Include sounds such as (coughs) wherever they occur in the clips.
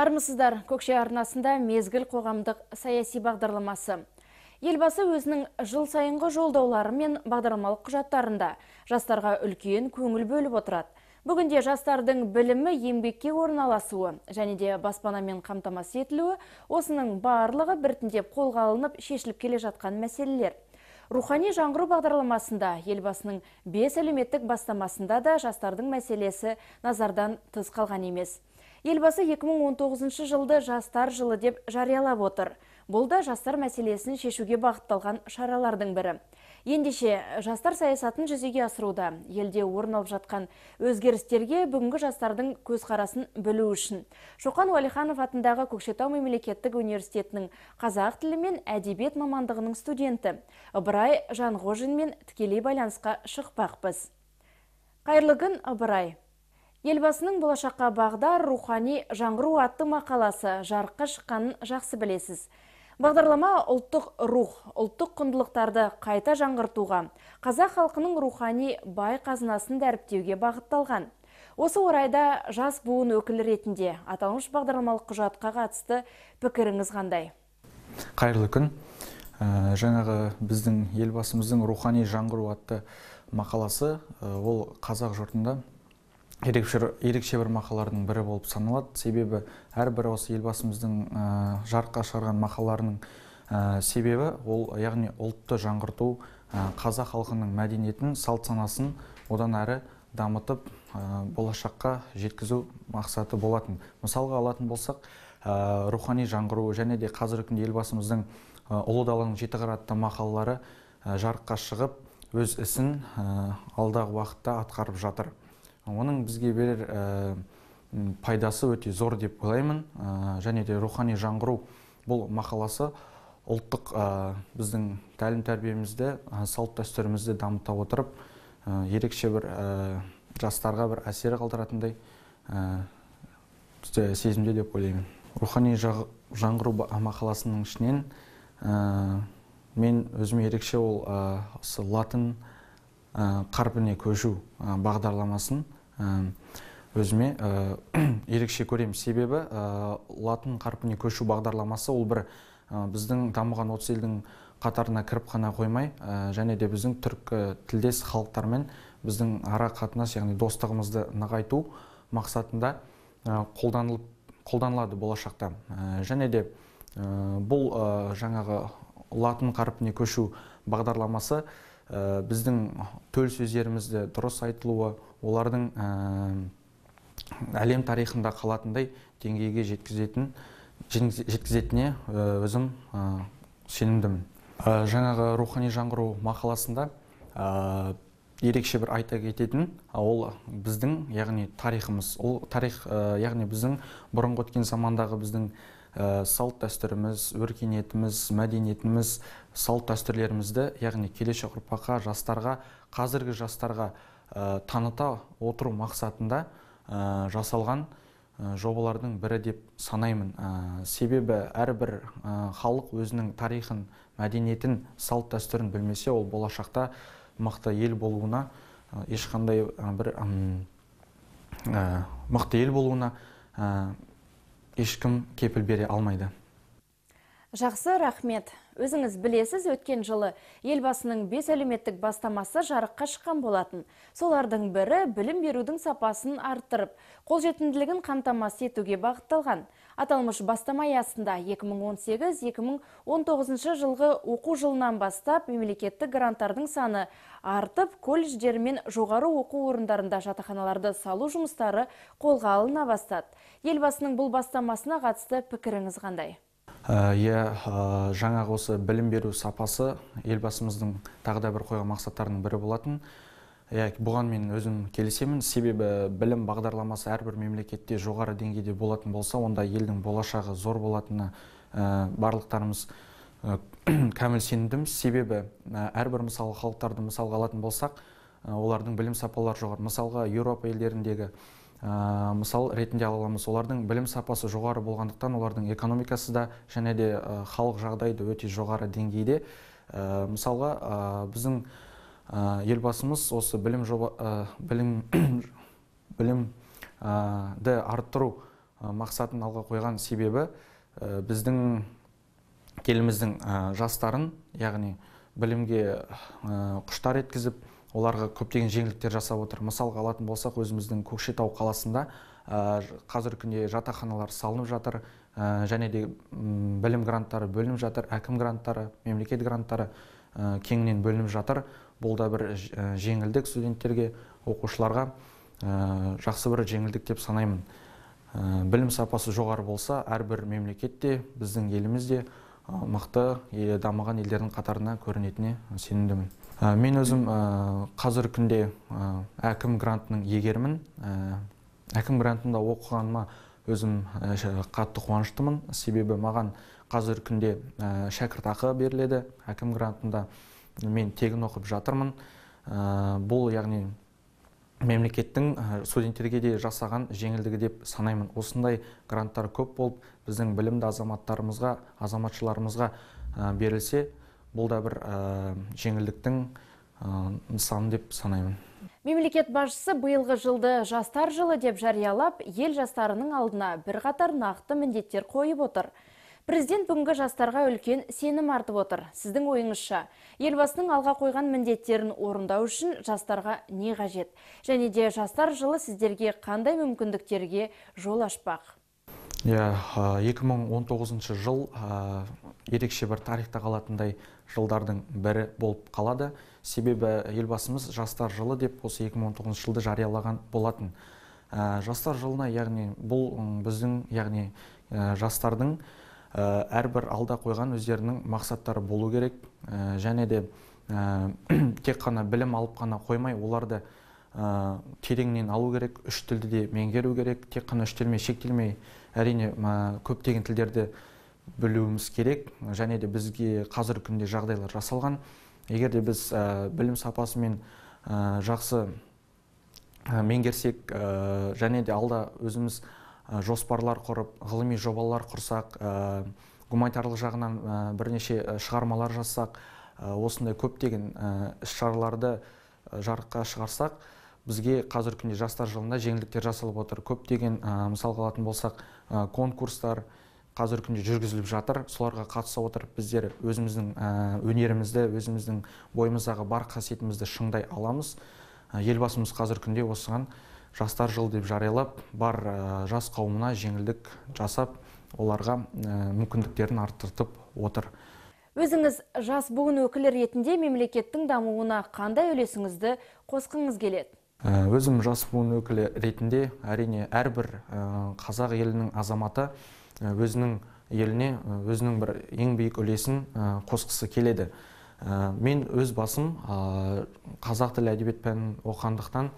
армысыздар көкше арнасында мезгіл қоғамдық саяси бағдарламасы елбасы өзінің жыл сайынғы жолдаулары мен бағдарламалық құжаттарында жастарға үлкен көңіл бөліп отырады бүгінде жастардың білімі еңбекке орналасуы және де баспанамен қамтамасыз етілуі осының барлығы біртіндеп қолға алынып шешіліп келе жатқан мәселелер рухани жаңғыру бағдарламасында елбасының бес әлеуметтік бастамасында да жастардың мәселесі назардан тыс қалған емес Елбасы 2019 жылды жастар жылы деп жариялап отыр. Бұл да жастар мәселесін шешуге бағытталған шаралардың бірі. Ендеше, жастар саясатын жүзеге асыруда елде орын алып жатқан өзгерістерге бүгінгі жастардың көзқарасын білу үшін. Шоқан Уәлиханов атындағы Көкшетау мемлекеттік университетінің қазақ тілі мен әдебиет мамандығының студенті Ыбырай Жанғожинмен тікелей байланысқа шықпақпыз. Қайырлы күн, Ыбырай! Елбасының болашаққа бағдар рухани жаңғыру атты мақаласы жарыққа шыққанын жақсы білесіз. Бағдарлама ұлттық рух, ұлттық құндылықтарды қайта жаңғыртуға, қазақ халқының рухани бай қазынасын дәріптеуге бағытталған. Осы орайда жас буын өкілі ретінде аталмыш бағдарламалық құжатқа қатысты пікіріңіз қандай? Қайырлы күн. Ә, жаңағы біздің елбасымыздың рухани жаңғыру атты мақаласы ә, ол қазақ жұртында ерекше, ерекше бір мақалалардың бірі болып саналады себебі әрбір осы елбасымыздың ә, жарыққа шығарған мақалаларының ә, себебі ол яғни ұлтты жаңғырту ә, қазақ халқының мәдениетін салт санасын одан әрі дамытып ә, болашаққа жеткізу мақсаты болатын мысалға алатын болсақ ә, рухани жаңғыру және де қазіргі күнде елбасымыздың ә, ұлы даланың жеті қыры атты мақалалары жарыққа шығып өз ісін алдағы уақытта атқарып жатыр оның бізге берер пайдасы өте зор деп ойлаймын және де рухани жаңғыру бұл мақаласы ұлттық біздің тәлім тәрбиемізді салт дәстүрімізді дамыта отырып ерекше бір жастарға бір әсер қалдыратындай сезімде деп ойлаймын рухани жаңғыру мақаласының ішінен мен өзіме ерекше ол осы латын қарпіне көшу бағдарламасын өзіме (clears throat) ерекше көремін себебі латын қарпіне көшу бағдарламасы ол бір біздің дамыған отыз елдің қатарына кіріп қана қоймай және де біздің түркі тілдес халықтармен біздің ара қатынас яғни достығымызды нығайту мақсатында қолданылып қолданылады болашақта және де бұл жаңағы латын қарпіне көшу бағдарламасы Э, біздің төл сөздерімізді дұрыс айтылуы олардың э, әлем тарихында қалатындай деңгейге жеткізетін жеткізетіне э, өзім сенімдімін ә, жаңағы рухани жаңғыру мақаласында ә, ерекше бір айта кететін ол біздің яғни тарихымыз ол тарих яғни біздің бұрынғы өткен замандағы біздің ә, салт дәстүріміз өркениетіміз мәдениетіміз салт дәстүрлерімізді яғни келешек ұрпаққа жастарға қазіргі жастарға э, таныта отыру мақсатында э, жасалған жобалардың бірі деп санаймын ә, себебі әрбір халық өзінің тарихын мәдениетін салт дәстүрін білмесе ол болашақта мықты ел болуына ешқандай бір мықты ел болуына ешкім кепіл бере алмайды Жақсы рахмет. Өзіңіз білесіз өткен жылы елбасының бес әлеуметтік бастамасы жарыққа шыққан болатын. Солардың бірі білім берудің сапасын арттырып, қолжетімділігін қамтамасыз етуге бағытталған. Аталмыш бастама аясында 2018-2019 жылғы оқу жылынан бастап мемлекеттік гранттардың саны артып, колледждер мен жоғары оқу орындарында жатақханаларды салу жұмыстары қолға алына бастады. Елбасының бұл бастамасына қатысты пікіріңіз қандай? иә э, э, жаңағы осы білім беру сапасы елбасымыздың тағы да бір қойған мақсаттарының бірі болатын иә бұған мен өзім келісемін себебі білім бағдарламасы әрбір мемлекетте жоғары деңгейде болатын болса онда елдің болашағы зор болатынына э, барлықтарымыз (clears throat) кәміл сенімдіміз себебі әрбір мысалы халықтарды мысалға алатын болсақ олардың білім сапалары жоғары мысалға еуропа елдеріндегі ә, мысал ретінде ала аламыз олардың білім сапасы жоғары болғандықтан олардың экономикасы да және де халық жағдайы да өте жоғары деңгейде ә, мысалға ә, біздің елбасымыз осы білім жоба білім (coughs) білімді арттыру мақсатын алға қойған себебі біздің еліміздің жастарын яғни білімге құштар еткізіп оларға көптеген жеңілдіктер жасап отыр мысалға алатын болсақ өзіміздің көкшетау қаласында қазіргі күнде жатақханалар салынып жатыр және де білім гранттары бөлініп жатыр әкім гранттары мемлекет гранттары кеңінен бөлініп жатыр бұл да бір жеңілдік студенттерге оқушыларға жақсы бір жеңілдік деп санаймын білім сапасы жоғары болса әрбір мемлекетте біздің елімізде мықты дамыған елдердің қатарына көрінетініне сенімдімін мен өзім қазір күнде әкім грантының иегерімін әкім грантында оқығаныма өзім қатты қуаныштымын себебі маған қазір күнде шәкіртақы беріледі әкім грантында мен тегін оқып жатырмын бұл яғни мемлекеттің студенттерге де жасаған жеңілдігі деп санаймын осындай гранттар көп болып біздің білімді азаматтарымызға азаматшыларымызға берілсе бұл да бір жеңілдіктің нысаны деп санаймын мемлекет басшысы биылғы жылды жастар жылы деп жариялап ел жастарының алдына бірқатар нақты міндеттер қойып отыр президент бүгінгі жастарға үлкен сенім артып отыр сіздің ойыңызша елбасының алға қойған міндеттерін орындау үшін жастарға не қажет және де жастар жылы сіздерге қандай мүмкіндіктерге жол ашпақ иә екі мың жыл ә, ерекше бір тарихта қалатындай жылдардың бірі болып қалады себебі елбасымыз жастар жылы деп осы 2019 жылды жариялаған болатын жастар жылына яғни бұл біздің яғни жастардың әрбір алда қойған өздерінің мақсаттары болу керек және де (clears throat) тек қана білім алып қана қоймай оларды тереңнен алу керек үш тілді де меңгеру керек тек қана үш тілмен шектелмей әрине көптеген тілдерді білуіміз керек және де бізге қазіргі күнде жағдайлар жасалған егер де біз ә, білім сапасымен ә, жақсы ә, меңгерсек және де алда өзіміз жоспарлар құрып ғылыми жобалар құрсақ гуманитарлық жағынан бірнеше шығармалар жазсақ осындай көптеген іс шараларды жарыққа шығарсақ бізге қазіргі күнде жастар жылында жеңілдіктер жасалып отыр көптеген ә, мысалға алатын болсақ ә, конкурстар қазіргі күнде жүргізіліп жатыр соларға қатыса отырып біздер өзіміздің өнерімізді өзіміздің бойымыздағы бар қасиетімізді шыңдай аламыз елбасымыз қазіргі күнде осыған жастар жылы деп жариялап бар жас қауымына жеңілдік жасап оларға мүмкіндіктерін арттыртып отыр өзіңіз жас буын өкілі ретінде мемлекеттің дамуына қандай үлесіңізді қосқыңыз келеді Ә, өзім жас буын өкілі ретінде әрине әрбір ә, қазақ елінің азаматы ә, өзінің еліне өзінің бір ең биік үлесін қосқысы келеді мен өз басым қазақ тілі әдебиет пәнін оқығандықтан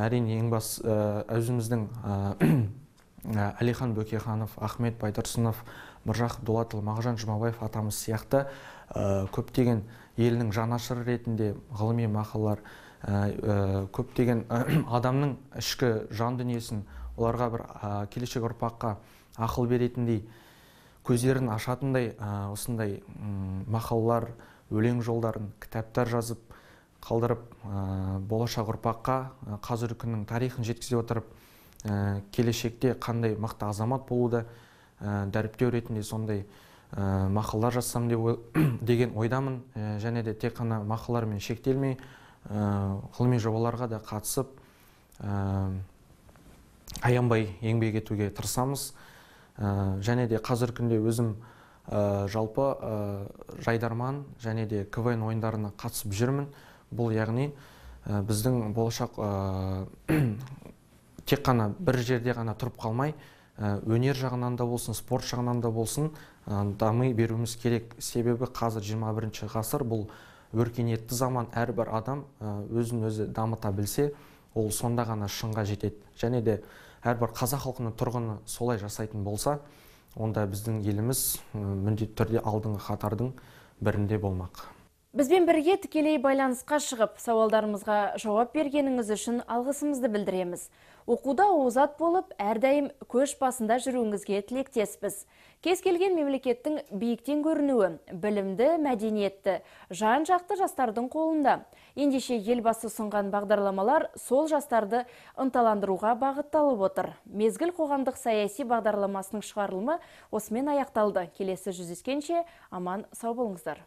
әрине ең бас өзіміздің (clears throat) әлихан бөкейханов ахмет байтұрсынов міржақып дулатұлы мағжан жұмабаев атамыз сияқты көптеген елінің жанашыры ретінде ғылыми мақалалар Ә, ә, көптеген ә, (clears throat) адамның ішкі жан дүниесін оларға бір келешек ұрпаққа ақыл беретіндей көздерін ашатындай осындай мақалалар өлең жолдарын кітаптар жазып қалдырып болашақ ұрпаққа қазіргі күннің тарихын жеткізе отырып келешекте қандай мықты азамат болуды дәріптеу ретінде сондай мақалалар жазсам деп (clears throat) деген ойдамын және де тек қана мақалалармен шектелмей Э, ғылыми жобаларға да қатысып э, аянбай еңбек етуге тырысамыз э, және де қазіргі күнде өзім жалпы жайдарман және де квн ойындарына қатысып жүрмін бұл яғни біздің болашақ (clears throat) тек қана бір жерде ғана тұрып қалмай өнер жағынан да болсын спорт жағынан да болсын дами беруіміз керек себебі қазір 21 бірінші ғасыр бұл өркениетті заман әрбір адам өзін өзі дамыта білсе ол сонда ғана шыңға жетеді және де әрбір қазақ халқының тұрғыны солай жасайтын болса онда біздің еліміз міндетті түрде алдыңғы қатардың бірінде болмақ Бізбен бірге тікелей байланысқа шығып, сауалдарымызға жауап бергеніңіз үшін алғысымызды білдіреміз. Оқуда озат болып, әрдайым көш басында жүруіңізге тілектеспіз. Кез келген мемлекеттің биіктен көрінуі, білімді, мәдениетті, жан жақты жастардың қолында. Ендеше елбасы ұсынған бағдарламалар сол жастарды ынталандыруға бағытталып отыр. Мезгіл қоғамдық саяси бағдарламасының шығарылымы осымен аяқталды. Келесі жүздескенше аман сау болыңыздар.